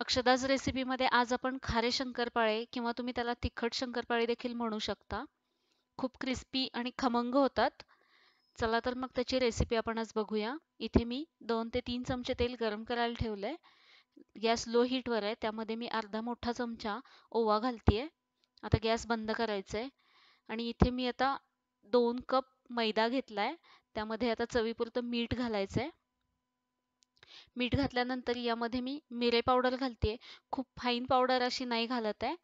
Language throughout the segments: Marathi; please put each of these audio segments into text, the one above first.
अक्षदाज रेसिपीमध्ये आज आपण खारे शंकरपाळे किंवा तुम्ही त्याला तिखट शंकरपाळे देखील म्हणू शकता खूप क्रिस्पी आणि खमंग होतात चला तर मग त्याची रेसिपी आपण आज बघूया इथे मी दोन ते तीन चमचे तेल गरम करायला ठेवलं आहे गॅस लो हीटवर आहे त्यामध्ये मी अर्धा मोठा चमचा ओवा घालते आहे आता गॅस बंद करायचा आहे आणि इथे मी आता दोन कप मैदा घेतला आहे त्यामध्ये आता चवीपुरतं मीठ घालायचं आहे मीठ घातल्यानंतर यामध्ये मी मिरे पावडर घालते खूप फाईन पावडर अशी नाही घालत आहे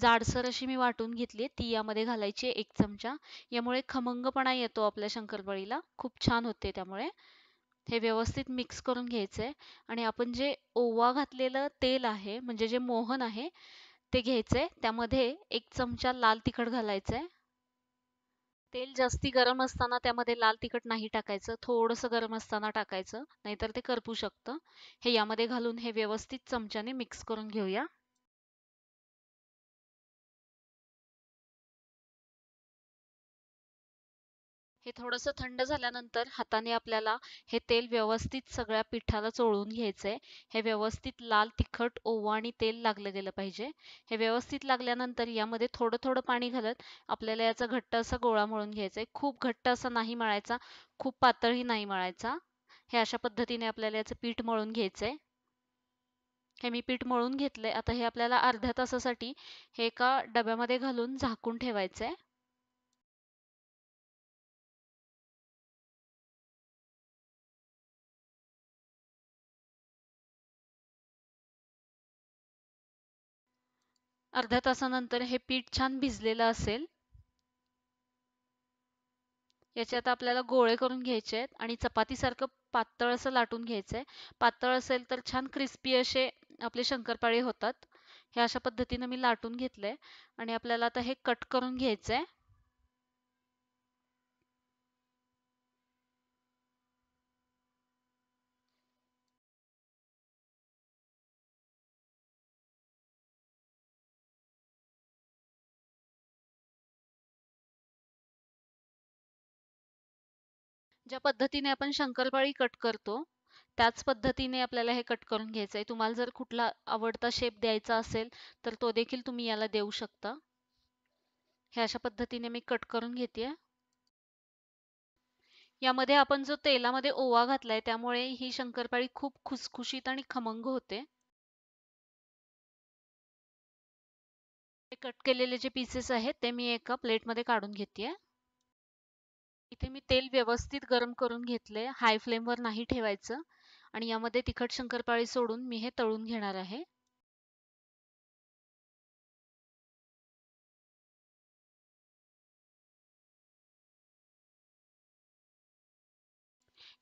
जाडसर अशी मी वाटून घेतली ती यामध्ये घालायची एक चमचा यामुळे खमंगपणा येतो आपल्या शंकरपाळीला खूप छान होते त्यामुळे हे व्यवस्थित मिक्स करून घ्यायचं आहे आणि आपण जे ओवा घातलेलं तेल आहे म्हणजे जे मोहन आहे ते घ्यायचं आहे त्यामध्ये एक चमचा लाल तिखट घालायचं आहे तेल जास्ती गरम असताना त्यामध्ये लाल तिखट नाही टाकायचं थोडंसं गरम असताना टाकायचं नाहीतर ते करपू शकतं हे यामध्ये घालून हे व्यवस्थित चमच्याने मिक्स करून घेऊया हे थोडंसं थंड झाल्यानंतर हाताने आपल्याला हे तेल व्यवस्थित सगळ्या पिठाला चोळून घ्यायचं आहे हे व्यवस्थित लाल तिखट ओवा आणि तेल लागलं गेलं पाहिजे हे व्यवस्थित लागल्यानंतर यामध्ये थोडं थोडं पाणी घालत आपल्याला याचा घट्ट असा गोळा मळून घ्यायचा आहे खूप घट्ट असा नाही मळायचा खूप पातळही नाही मळायचा हे अशा पद्धतीने आपल्याला याचं पीठ मळून घ्यायचं आहे हे मी पीठ मळून घेतलंय आता हे आपल्याला अर्ध्या तासासाठी हे एका डब्यामध्ये घालून झाकून ठेवायचं आहे अर्ध्या तासानंतर हे पीठ छान भिजलेलं असेल याचे आता आपल्याला गोळे करून घ्यायचे आहेत आणि चपातीसारखं पातळ असं लाटून घ्यायचंय पातळ असेल तर छान क्रिस्पी असे आपले शंकरपाळे होतात हे अशा पद्धतीने मी लाटून घेतले आणि आपल्याला आता हे कट करून घ्यायचंय ज्या पद्धतीने आपण शंकरपाळी कट करतो त्याच पद्धतीने आपल्याला हे कट करून घ्यायचं आहे तुम्हाला जर कुठला आवडता शेप द्यायचा असेल तर तो देखील तुम्ही याला देऊ शकता हे अशा पद्धतीने मी कट करून घेते यामध्ये आपण जो तेलामध्ये ओवा घातलाय त्यामुळे ही शंकरपाळी खूप खुसखुशीत आणि खमंग होते कट केलेले जे पीसेस आहेत ते मी एका प्लेटमध्ये काढून घेते इथे मी तेल व्यवस्थित गरम करून घेतले हाय फ्लेमवर नाही ठेवायचं आणि यामध्ये तिखट शंकरपाळी सोडून मी हे तळून घेणार आहे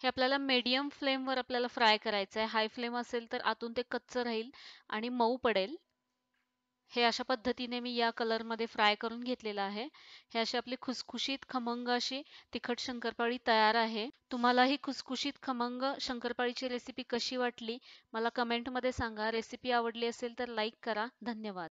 हे आपल्याला मीडियम फ्लेमवर आपल्याला फ्राय करायचं आहे हाय फ्लेम असेल तर आतून ते कच्चं राहील आणि मऊ पडेल हे अशा पद्धतीने मी या कलर मध्ये फ्राय करून घेतलेलं आहे हे अशी आपली खुसखुशीत खमंग अशी तिखट शंकरपाळी तयार आहे तुम्हाला ही खुसखुशीत खमंग शंकरपाळीची रेसिपी कशी वाटली मला कमेंटमध्ये सांगा रेसिपी आवडली असेल तर लाईक करा धन्यवाद